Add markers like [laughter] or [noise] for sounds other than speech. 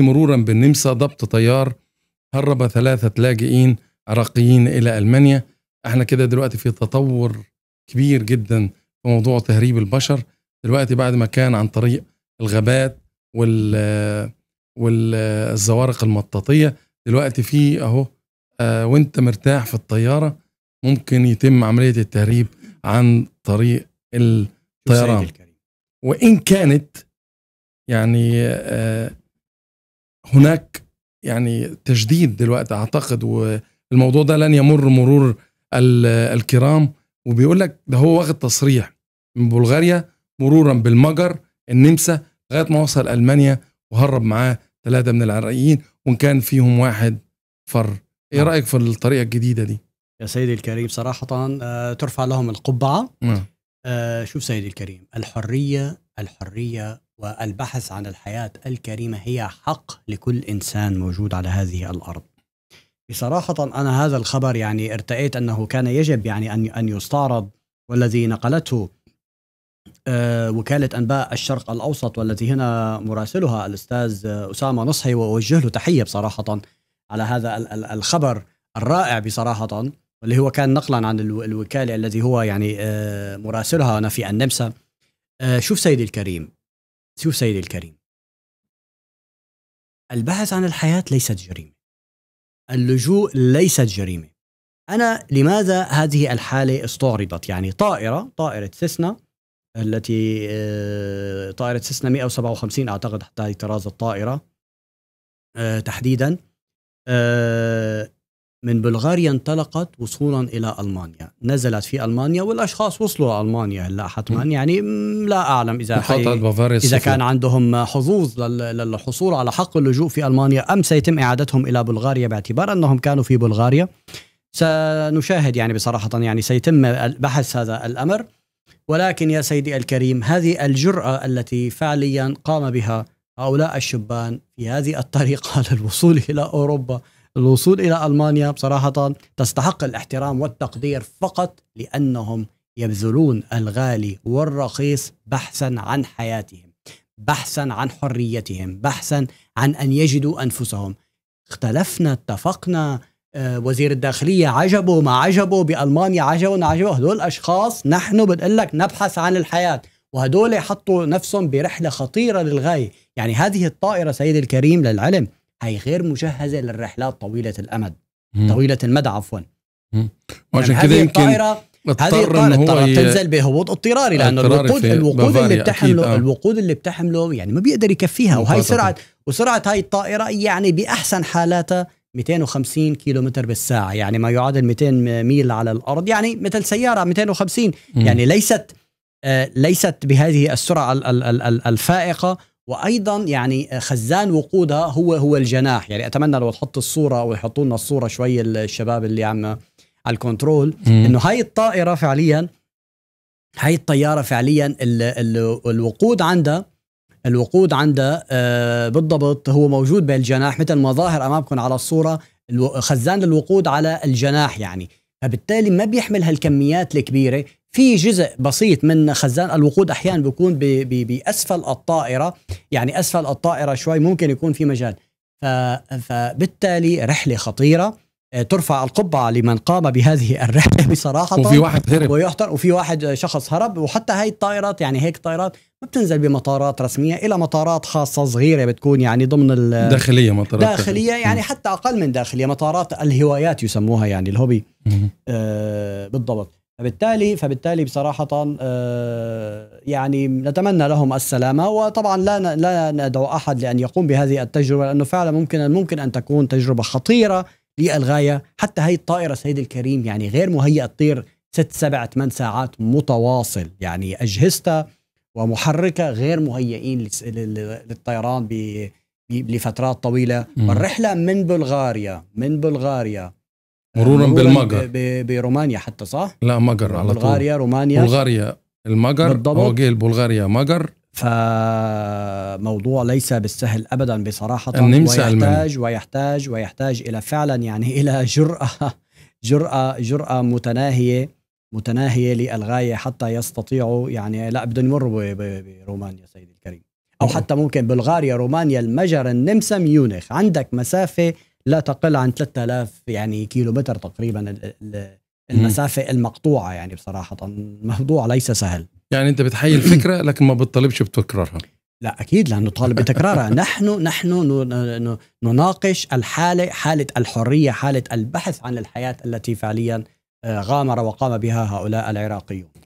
مرورا بالنمسا ضبط طيار هرب ثلاثة لاجئين عراقيين إلى ألمانيا احنا كده دلوقتي في تطور كبير جدا في موضوع تهريب البشر دلوقتي بعد ما كان عن طريق الغابات وال والزوارق المطاطية دلوقتي في اهو آه، وانت مرتاح في الطيارة ممكن يتم عملية التهريب عن طريق الطيران وإن كانت يعني آه هناك يعني تجديد دلوقتي اعتقد والموضوع ده لن يمر مرور الكرام وبيقول لك ده هو واخد تصريح من بلغاريا مرورا بالمجر النمسا لغايه ما وصل المانيا وهرب معاه ثلاثه من العراقيين وان كان فيهم واحد فر ايه نعم. رايك في الطريقه الجديده دي يا سيدي الكريم صراحه آه، ترفع لهم القبعه نعم. أه شوف سيدي الكريم الحريه الحريه والبحث عن الحياة الكريمة هي حق لكل إنسان موجود على هذه الأرض بصراحة أنا هذا الخبر يعني ارتأيت أنه كان يجب يعني أن أن يستعرض والذي نقلته آه، وكالة أنباء الشرق الأوسط والتي هنا مراسلها الأستاذ أسامة نصحي وأوجه له تحية بصراحة على هذا الخبر الرائع بصراحة واللي هو كان نقلا عن الوكالة الذي هو يعني آه، مراسلها هنا في النمسا آه، شوف سيدي الكريم شو سيدي الكريم البحث عن الحياة ليست جريمة اللجوء ليست جريمة أنا لماذا هذه الحالة استعرضت يعني طائرة طائرة سيسنا التي آه، طائرة سيسنا 157 أعتقد حتى طراز الطائرة آه، تحديدا آه، من بلغاريا انطلقت وصولا الى المانيا نزلت في المانيا والاشخاص وصلوا المانيا هلا حتما يعني لا اعلم اذا حي... اذا كان عندهم حظوظ للحصول على حق اللجوء في المانيا ام سيتم اعادتهم الى بلغاريا باعتبار انهم كانوا في بلغاريا سنشاهد يعني بصراحه يعني سيتم بحث هذا الامر ولكن يا سيدي الكريم هذه الجراه التي فعليا قام بها هؤلاء الشبان في هذه الطريقه [laughs] للوصول الى اوروبا الوصول إلى ألمانيا بصراحة تستحق الاحترام والتقدير فقط لأنهم يبذلون الغالي والرخيص بحثا عن حياتهم بحثا عن حريتهم بحثا عن أن يجدوا أنفسهم اختلفنا اتفقنا آه، وزير الداخلية عجبه ما عجبه بألمانيا عجبوا ما عجبوا هدول أشخاص نحن بنقول لك نبحث عن الحياة وهدول حطوا نفسهم برحلة خطيرة للغاية يعني هذه الطائرة سيدي الكريم للعلم هي غير مجهزه للرحلات طويله الامد مم. طويله المدى عفوا وعشان يعني يمكن هذه الطائرة هو تنزل بهبوط اضطراري لانه الوقود الوقود اللي بتحمله آه. الوقود اللي بتحمله يعني ما بيقدر يكفيها وهي سرعه وسرعه هاي الطائره يعني باحسن حالاتها 250 كيلومتر بالساعه يعني ما يعادل 200 ميل على الارض يعني مثل سياره 250 م. يعني ليست آه ليست بهذه السرعه الفائقه وايضا يعني خزان وقودها هو هو الجناح يعني اتمنى لو تحط الصوره او يحطوا لنا الصوره شوي الشباب اللي عم على الكنترول انه هاي الطائره فعليا هاي الطياره فعليا الـ الـ الوقود عندها الوقود عندها آه بالضبط هو موجود بالجناح مثل ما ظاهر امامكم على الصوره خزان الوقود على الجناح يعني فبالتالي ما بيحمل هالكميات الكبيره في جزء بسيط من خزان الوقود احيانا بيكون بي بي باسفل الطائره يعني اسفل الطائره شوي ممكن يكون في مجال فبالتالي رحله خطيره آه، ترفع القبعة لمن قام بهذه الرحلة [laughs] بصراحة وفي واحد هرب ويحتر وفي واحد شخص هرب وحتى هاي الطائرات يعني هيك طائرات ما بتنزل بمطارات رسمية إلى مطارات خاصة صغيرة بتكون يعني ضمن داخلية مطارات داخلية يعني حتى أقل من داخلية مطارات الهوايات يسموها يعني الهوبي آه بالضبط فبالتالي فبالتالي بصراحة آه، يعني نتمنى لهم السلامة وطبعا لا لا ندعو أحد لأن يقوم بهذه التجربة لأنه فعلا ممكن ممكن أن تكون تجربة خطيرة للغاية حتى هي الطائرة سيد الكريم يعني غير مهيئة تطير ست سبع ثمان ساعات متواصل يعني أجهزتها ومحركة غير مهيئين للطيران لفترات طويلة والرحلة من بلغاريا من بلغاريا مرورا بالمجر برومانيا حتى صح؟ لا مجر على طول بلغاريا رومانيا بلغاريا المجر بالضبط هو جه بلغاريا مجر فموضوع ليس بالسهل ابدا بصراحه النمسا ويحتاج, ويحتاج ويحتاج ويحتاج الى فعلا يعني الى جراه جراه جراه متناهيه متناهيه للغايه حتى يستطيعوا يعني لا بدهم يمروا برومانيا سيدي الكريم او حتى ممكن بلغاريا رومانيا المجر النمسا ميونخ عندك مسافه لا تقل عن 3000 يعني كيلو متر تقريبا المسافه المقطوعه يعني بصراحه الموضوع ليس سهل يعني انت بتحيي الفكره [clears throat] لكن ما بتطالبش بتكرارها لا اكيد لانه طالب بتكرارها [laughs] نحن نحن نناقش الحاله حاله الحريه حاله البحث عن الحياه التي فعليا آه، غامر وقام بها هؤلاء العراقيون